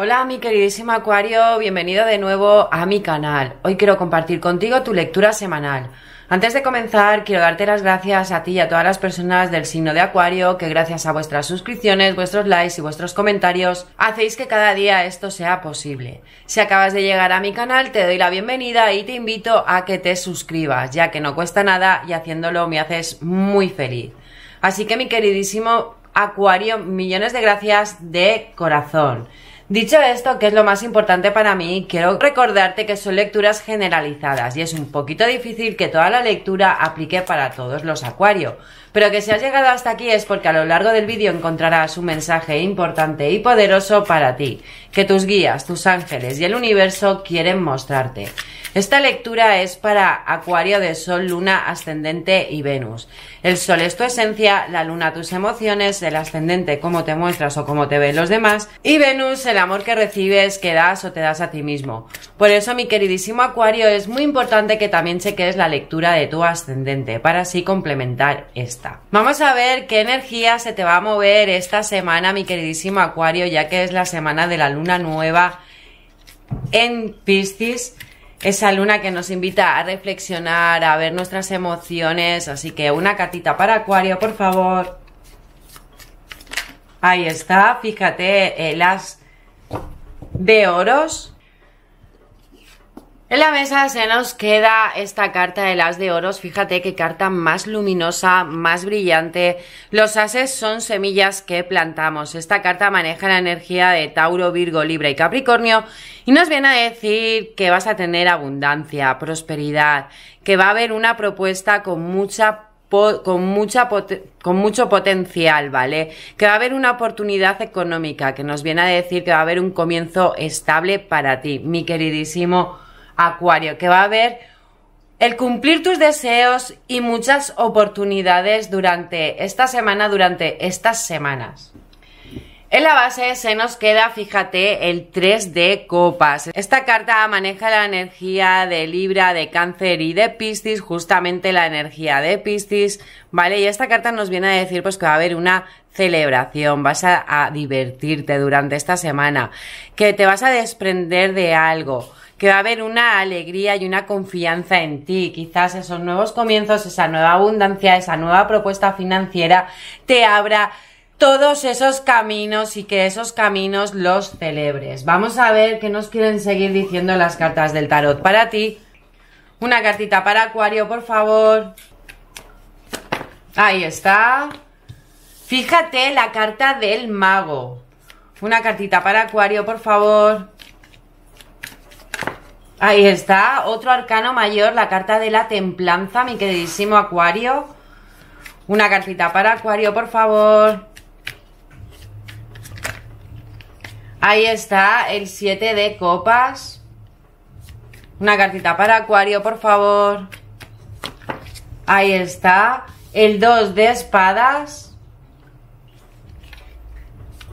Hola mi queridísimo Acuario, bienvenido de nuevo a mi canal. Hoy quiero compartir contigo tu lectura semanal. Antes de comenzar, quiero darte las gracias a ti y a todas las personas del signo de Acuario que gracias a vuestras suscripciones, vuestros likes y vuestros comentarios hacéis que cada día esto sea posible. Si acabas de llegar a mi canal, te doy la bienvenida y te invito a que te suscribas, ya que no cuesta nada y haciéndolo me haces muy feliz. Así que mi queridísimo Acuario, millones de gracias de corazón. Dicho esto, que es lo más importante para mí, quiero recordarte que son lecturas generalizadas y es un poquito difícil que toda la lectura aplique para todos los acuario. Pero que si has llegado hasta aquí es porque a lo largo del vídeo encontrarás un mensaje importante y poderoso para ti, que tus guías, tus ángeles y el universo quieren mostrarte. Esta lectura es para Acuario de Sol, Luna, Ascendente y Venus. El Sol es tu esencia, la Luna tus emociones, el Ascendente cómo te muestras o cómo te ven los demás y Venus el amor que recibes, que das o te das a ti mismo. Por eso, mi queridísimo Acuario, es muy importante que también cheques la lectura de tu Ascendente para así complementar esta. Vamos a ver qué energía se te va a mover esta semana, mi queridísimo Acuario, ya que es la semana de la Luna nueva en Piscis esa luna que nos invita a reflexionar, a ver nuestras emociones. Así que una catita para Acuario, por favor. Ahí está, fíjate, eh, las de oros en la mesa se nos queda esta carta del As de Oros. Fíjate qué carta más luminosa, más brillante. Los ases son semillas que plantamos. Esta carta maneja la energía de Tauro, Virgo, Libra y Capricornio y nos viene a decir que vas a tener abundancia, prosperidad, que va a haber una propuesta con mucha con mucho potencial, ¿vale? Que va a haber una oportunidad económica que nos viene a decir que va a haber un comienzo estable para ti, mi queridísimo Acuario, que va a haber el cumplir tus deseos y muchas oportunidades durante esta semana, durante estas semanas. En la base se nos queda, fíjate, el 3 de copas. Esta carta maneja la energía de Libra, de Cáncer y de Piscis, justamente la energía de Piscis, ¿vale? Y esta carta nos viene a decir pues que va a haber una celebración, vas a, a divertirte durante esta semana, que te vas a desprender de algo, que va a haber una alegría y una confianza en ti. Quizás esos nuevos comienzos, esa nueva abundancia, esa nueva propuesta financiera te abra todos esos caminos y que esos caminos los celebres. Vamos a ver qué nos quieren seguir diciendo las cartas del tarot para ti. Una cartita para Acuario, por favor. Ahí está. Fíjate la carta del mago. Una cartita para Acuario, por favor. Ahí está, otro arcano mayor, la carta de la templanza, mi queridísimo Acuario. Una cartita para Acuario, por favor. Ahí está, el 7 de copas. Una cartita para Acuario, por favor. Ahí está, el 2 de espadas.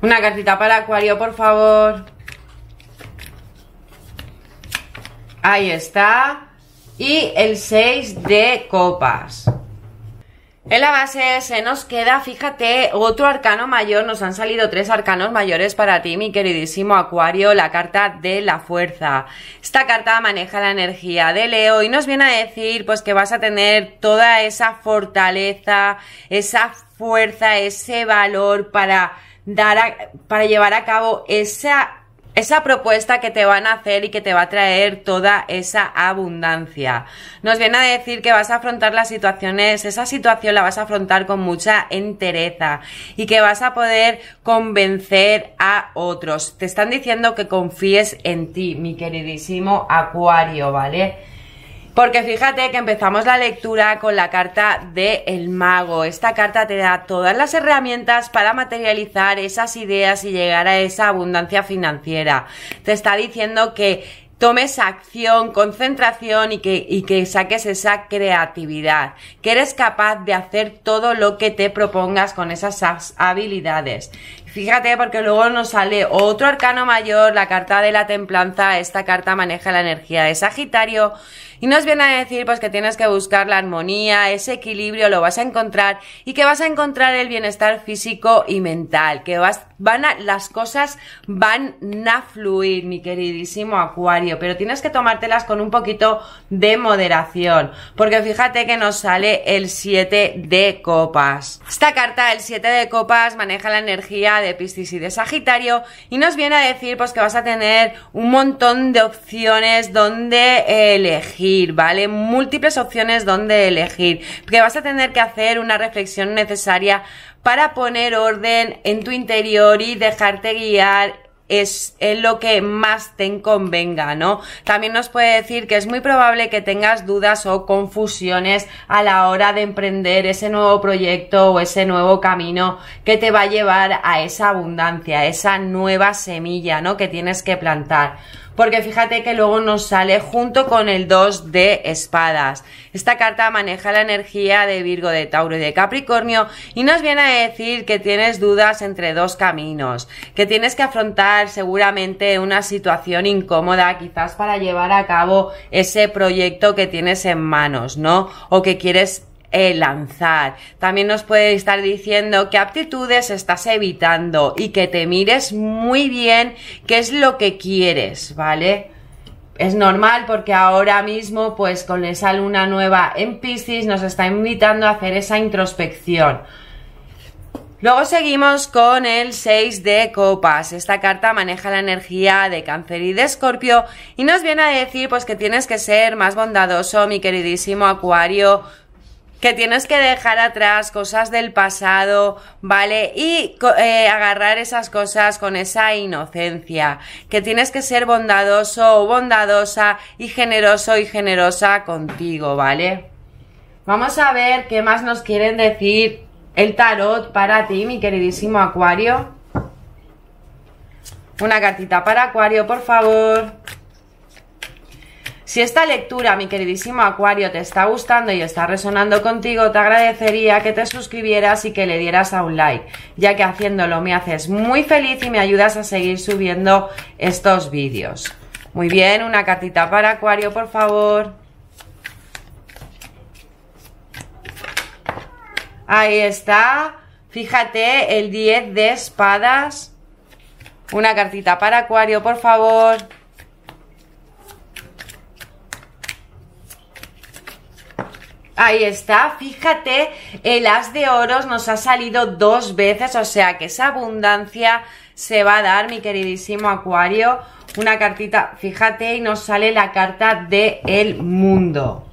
Una cartita para Acuario, por favor. Ahí está. Y el 6 de copas. En la base se nos queda, fíjate, otro arcano mayor. Nos han salido tres arcanos mayores para ti, mi queridísimo Acuario, la carta de la fuerza. Esta carta maneja la energía de Leo y nos viene a decir pues que vas a tener toda esa fortaleza, esa fuerza, ese valor para dar para llevar a cabo esa esa propuesta que te van a hacer y que te va a traer toda esa abundancia. Nos viene a decir que vas a afrontar las situaciones, esa situación la vas a afrontar con mucha entereza y que vas a poder convencer a otros. Te están diciendo que confíes en ti, mi queridísimo Acuario, ¿vale? Porque fíjate que empezamos la lectura con la carta del mago. Esta carta te da todas las herramientas para materializar esas ideas y llegar a esa abundancia financiera. Te está diciendo que tomes acción, concentración y que saques esa creatividad, que eres capaz de hacer todo lo que te propongas con esas habilidades. Fíjate porque luego nos sale otro arcano mayor, la carta de la templanza. Esta carta maneja la energía de Sagitario y nos viene a decir pues que tienes que buscar la armonía, ese equilibrio lo vas a encontrar y que vas a encontrar el bienestar físico y mental, que vas, van las cosas van a fluir, mi queridísimo Acuario, pero tienes que tomártelas con un poquito de moderación, porque fíjate que nos sale el 7 de copas. Esta carta, el 7 de copas, maneja la energía de Piscis y de Sagitario, y nos viene a decir pues que vas a tener un montón de opciones donde elegir, ¿vale? Múltiples opciones donde elegir, que vas a tener que hacer una reflexión necesaria para poner orden en tu interior y dejarte guiar es lo que más te convenga, ¿no? También nos puede decir que es muy probable que tengas dudas o confusiones a la hora de emprender ese nuevo proyecto o ese nuevo camino que te va a llevar a esa abundancia, esa nueva semilla, ¿no? Que tienes que plantar porque fíjate que luego nos sale junto con el 2 de espadas. Esta carta maneja la energía de Virgo, de Tauro y de Capricornio y nos viene a decir que tienes dudas entre dos caminos, que tienes que afrontar seguramente una situación incómoda quizás para llevar a cabo ese proyecto que tienes en manos, ¿no? O que quieres el eh, lanzar. También nos puede estar diciendo qué aptitudes estás evitando y que te mires muy bien qué es lo que quieres, ¿vale? Es normal porque ahora mismo, pues con esa luna nueva en Piscis, nos está invitando a hacer esa introspección. Luego seguimos con el 6 de copas. Esta carta maneja la energía de cáncer y de escorpio y nos viene a decir pues que tienes que ser más bondadoso, mi queridísimo acuario, que tienes que dejar atrás cosas del pasado, ¿vale? Y eh, agarrar esas cosas con esa inocencia, que tienes que ser bondadoso o bondadosa y generoso y generosa contigo, ¿vale? Vamos a ver qué más nos quieren decir el tarot para ti, mi queridísimo Acuario. Una cartita para Acuario, por favor. Si esta lectura, mi queridísimo Acuario, te está gustando y está resonando contigo, te agradecería que te suscribieras y que le dieras a un like, ya que haciéndolo me haces muy feliz y me ayudas a seguir subiendo estos vídeos. Muy bien, una cartita para Acuario, por favor. Ahí está. Fíjate, el 10 de espadas. Una cartita para Acuario, por favor. Ahí está, fíjate, el as de oros nos ha salido dos veces, o sea que esa abundancia se va a dar, mi queridísimo Acuario. Una cartita, fíjate, y nos sale la carta de el mundo.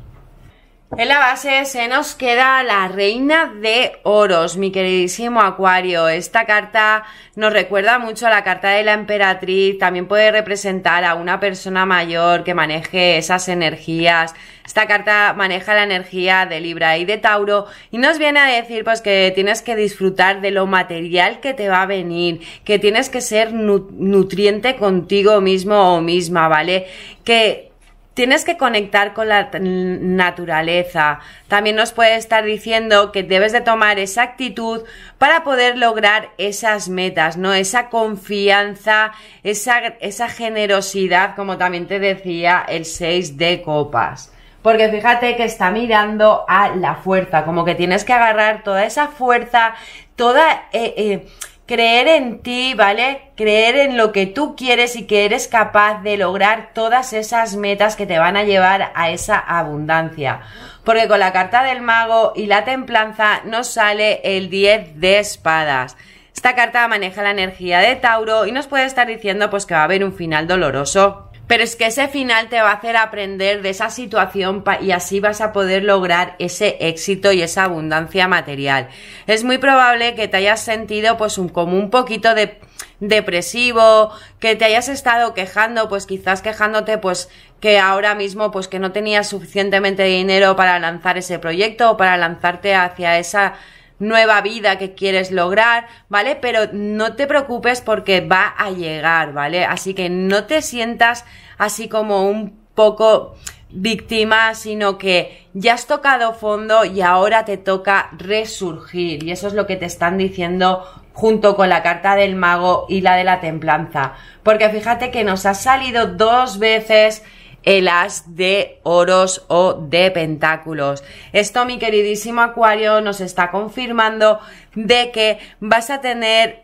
En la base se nos queda la reina de oros, mi queridísimo Acuario. Esta carta nos recuerda mucho a la carta de la emperatriz, también puede representar a una persona mayor que maneje esas energías. Esta carta maneja la energía de Libra y de Tauro y nos viene a decir pues que tienes que disfrutar de lo material que te va a venir, que tienes que ser nutriente contigo mismo o misma, ¿vale? Que tienes que conectar con la naturaleza. También nos puede estar diciendo que debes de tomar esa actitud para poder lograr esas metas, ¿no? Esa confianza, esa, esa generosidad, como también te decía el 6 de copas. Porque fíjate que está mirando a la fuerza, como que tienes que agarrar toda esa fuerza, toda... Eh, eh, creer en ti, ¿vale? Creer en lo que tú quieres y que eres capaz de lograr todas esas metas que te van a llevar a esa abundancia. Porque con la carta del mago y la templanza nos sale el 10 de espadas. Esta carta maneja la energía de Tauro y nos puede estar diciendo pues que va a haber un final doloroso pero es que ese final te va a hacer aprender de esa situación y así vas a poder lograr ese éxito y esa abundancia material. Es muy probable que te hayas sentido pues como un poquito de depresivo, que te hayas estado quejando, pues quizás quejándote pues que ahora mismo pues que no tenías suficientemente dinero para lanzar ese proyecto o para lanzarte hacia esa nueva vida que quieres lograr, ¿vale? Pero no te preocupes porque va a llegar, ¿vale? Así que no te sientas así como un poco víctima, sino que ya has tocado fondo y ahora te toca resurgir. Y eso es lo que te están diciendo junto con la carta del mago y la de la templanza. Porque fíjate que nos ha salido dos veces el as de oros o de pentáculos. Esto, mi queridísimo Acuario, nos está confirmando de que vas a tener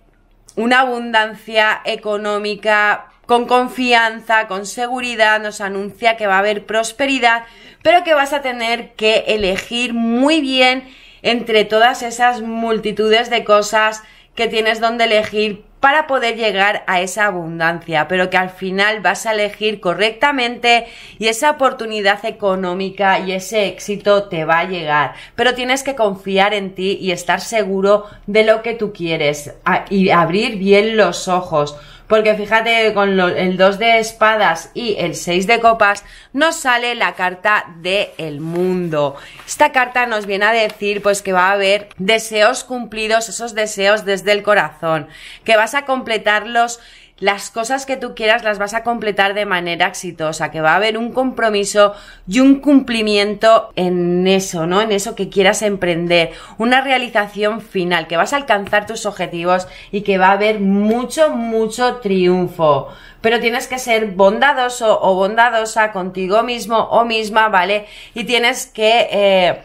una abundancia económica con confianza, con seguridad, nos anuncia que va a haber prosperidad, pero que vas a tener que elegir muy bien entre todas esas multitudes de cosas que tienes donde elegir para poder llegar a esa abundancia, pero que al final vas a elegir correctamente y esa oportunidad económica y ese éxito te va a llegar. Pero tienes que confiar en ti y estar seguro de lo que tú quieres y abrir bien los ojos. Porque fíjate, con el 2 de espadas y el 6 de copas nos sale la carta del el mundo. Esta carta nos viene a decir pues que va a haber deseos cumplidos, esos deseos desde el corazón, que vas a completarlos las cosas que tú quieras las vas a completar de manera exitosa, que va a haber un compromiso y un cumplimiento en eso, ¿no? En eso que quieras emprender, una realización final, que vas a alcanzar tus objetivos y que va a haber mucho, mucho triunfo. Pero tienes que ser bondadoso o bondadosa contigo mismo o misma, ¿vale? Y tienes que... Eh,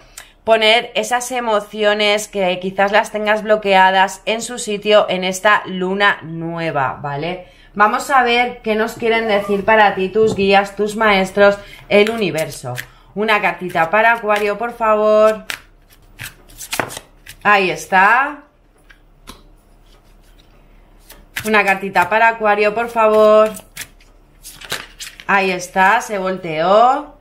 poner esas emociones que quizás las tengas bloqueadas en su sitio en esta luna nueva, ¿vale? Vamos a ver qué nos quieren decir para ti tus guías, tus maestros, el universo. Una cartita para Acuario, por favor. Ahí está. Una cartita para Acuario, por favor. Ahí está, se volteó.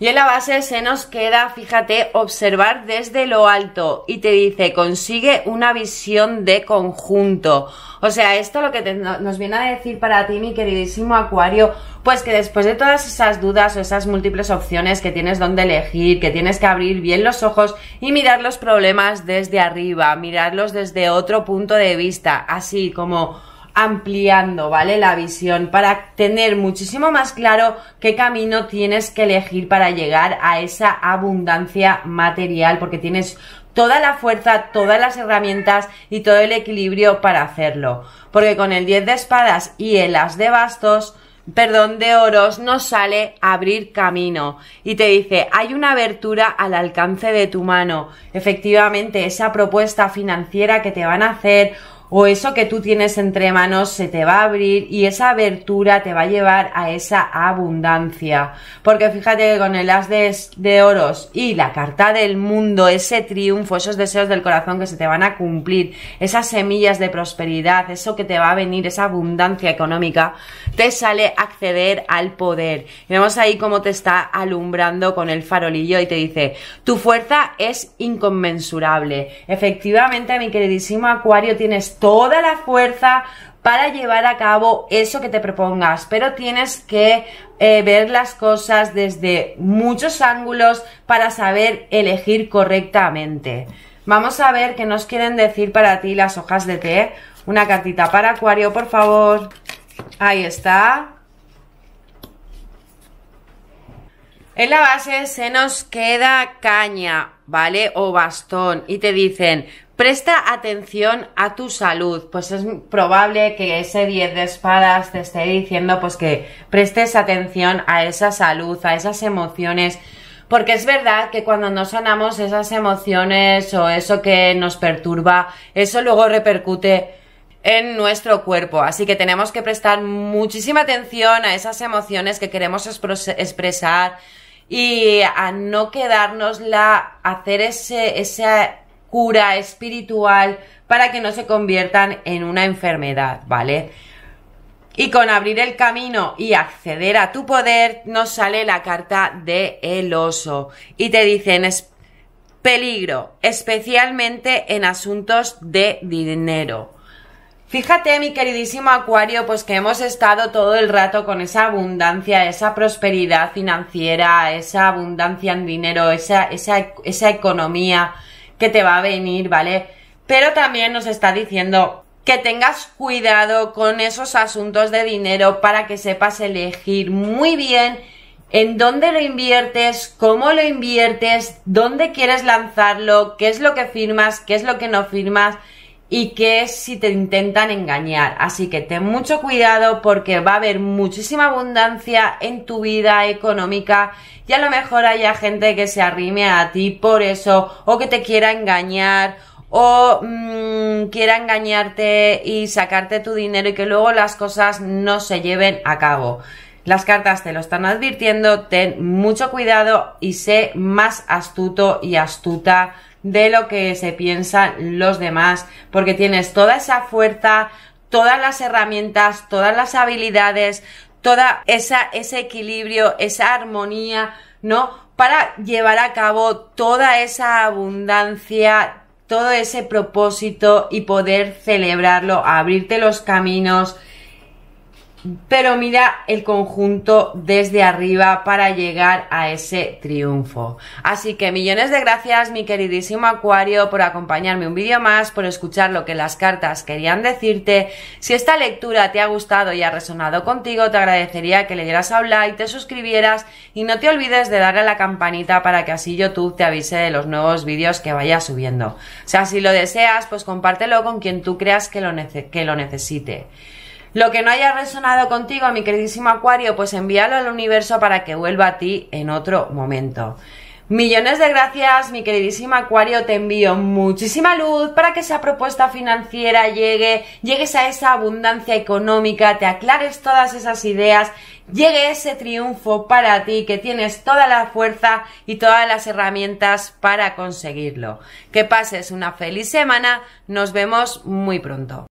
Y en la base se nos queda, fíjate, observar desde lo alto y te dice, consigue una visión de conjunto. O sea, esto lo que nos viene a decir para ti, mi queridísimo Acuario, pues que después de todas esas dudas o esas múltiples opciones que tienes donde elegir, que tienes que abrir bien los ojos y mirar los problemas desde arriba, mirarlos desde otro punto de vista, así como ampliando, ¿vale? La visión para tener muchísimo más claro qué camino tienes que elegir para llegar a esa abundancia material, porque tienes toda la fuerza, todas las herramientas y todo el equilibrio para hacerlo. Porque con el 10 de espadas y el as de bastos, perdón, de oros, nos sale abrir camino. Y te dice, hay una abertura al alcance de tu mano. Efectivamente, esa propuesta financiera que te van a hacer o eso que tú tienes entre manos se te va a abrir y esa abertura te va a llevar a esa abundancia. Porque fíjate que con el as de, oros y la carta del mundo, ese triunfo, esos deseos del corazón que se te van a cumplir, esas semillas de prosperidad, eso que te va a venir, esa abundancia económica, te sale acceder al poder. Y vemos ahí cómo te está alumbrando con el farolillo y te dice, tu fuerza es inconmensurable. Efectivamente, mi queridísimo Acuario, tienes toda la fuerza para llevar a cabo eso que te propongas, pero tienes que eh, ver las cosas desde muchos ángulos para saber elegir correctamente. Vamos a ver qué nos quieren decir para ti las hojas de té. Una cartita para Acuario, por favor. Ahí está. En la base se nos queda caña, ¿vale? O bastón. Y te dicen, Presta atención a tu salud, pues es probable que ese 10 de espadas te esté diciendo pues que prestes atención a esa salud, a esas emociones, porque es verdad que cuando no sanamos esas emociones o eso que nos perturba, eso luego repercute en nuestro cuerpo, así que tenemos que prestar muchísima atención a esas emociones que queremos expresar y a no quedarnos la hacer ese, ese cura espiritual para que no se conviertan en una enfermedad, ¿vale? Y con abrir el camino y acceder a tu poder nos sale la carta de el oso y te dicen es peligro, especialmente en asuntos de dinero. Fíjate, mi queridísimo Acuario, pues que hemos estado todo el rato con esa abundancia, esa prosperidad financiera, esa abundancia en dinero, esa, esa, esa economía, que te va a venir, ¿vale? Pero también nos está diciendo que tengas cuidado con esos asuntos de dinero para que sepas elegir muy bien en dónde lo inviertes, cómo lo inviertes, dónde quieres lanzarlo, qué es lo que firmas, qué es lo que no firmas y que si te intentan engañar. Así que ten mucho cuidado porque va a haber muchísima abundancia en tu vida económica y a lo mejor haya gente que se arrime a ti por eso o que te quiera engañar o mm, quiera engañarte y sacarte tu dinero y que luego las cosas no se lleven a cabo. Las cartas te lo están advirtiendo, ten mucho cuidado y sé más astuto y astuta de lo que se piensan los demás, porque tienes toda esa fuerza, todas las herramientas, todas las habilidades, toda esa ese equilibrio, esa armonía, ¿no? Para llevar a cabo toda esa abundancia, todo ese propósito y poder celebrarlo, abrirte los caminos, pero mira el conjunto desde arriba para llegar a ese triunfo. Así que millones de gracias mi queridísimo Acuario por acompañarme un vídeo más, por escuchar lo que las cartas querían decirte. Si esta lectura te ha gustado y ha resonado contigo, te agradecería que le dieras a like, te suscribieras y no te olvides de darle a la campanita para que así YouTube te avise de los nuevos vídeos que vaya subiendo. O sea, si lo deseas, pues compártelo con quien tú creas que que lo necesite. Lo que no haya resonado contigo, mi queridísimo Acuario, pues envíalo al universo para que vuelva a ti en otro momento. Millones de gracias, mi queridísimo Acuario, te envío muchísima luz para que esa propuesta financiera llegue, llegues a esa abundancia económica, te aclares todas esas ideas, llegue ese triunfo para ti, que tienes toda la fuerza y todas las herramientas para conseguirlo. Que pases una feliz semana, nos vemos muy pronto.